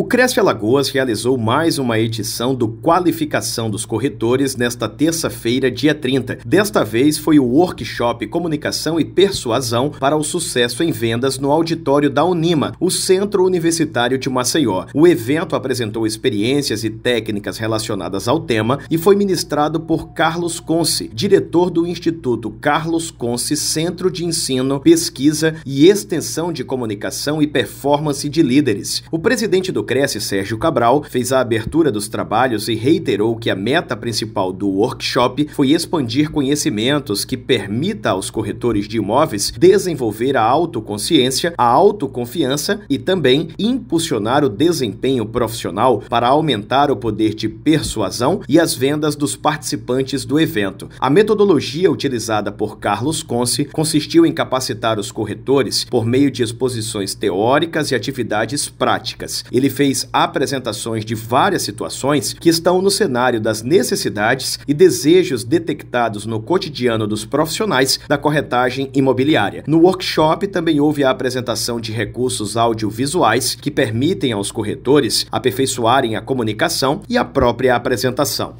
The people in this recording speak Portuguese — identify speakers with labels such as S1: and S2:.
S1: O Cresce Alagoas realizou mais uma edição do Qualificação dos Corretores nesta terça-feira, dia 30. Desta vez foi o workshop Comunicação e Persuasão para o Sucesso em Vendas no auditório da Unima, o Centro Universitário de Maceió. O evento apresentou experiências e técnicas relacionadas ao tema e foi ministrado por Carlos Conce, diretor do Instituto Carlos Conce Centro de Ensino, Pesquisa e Extensão de Comunicação e Performance de Líderes. O presidente do Cresce Sérgio Cabral fez a abertura dos trabalhos e reiterou que a meta principal do workshop foi expandir conhecimentos que permita aos corretores de imóveis desenvolver a autoconsciência, a autoconfiança e também impulsionar o desempenho profissional para aumentar o poder de persuasão e as vendas dos participantes do evento. A metodologia utilizada por Carlos Conce consistiu em capacitar os corretores por meio de exposições teóricas e atividades práticas. Ele fez apresentações de várias situações que estão no cenário das necessidades e desejos detectados no cotidiano dos profissionais da corretagem imobiliária. No workshop também houve a apresentação de recursos audiovisuais que permitem aos corretores aperfeiçoarem a comunicação e a própria apresentação.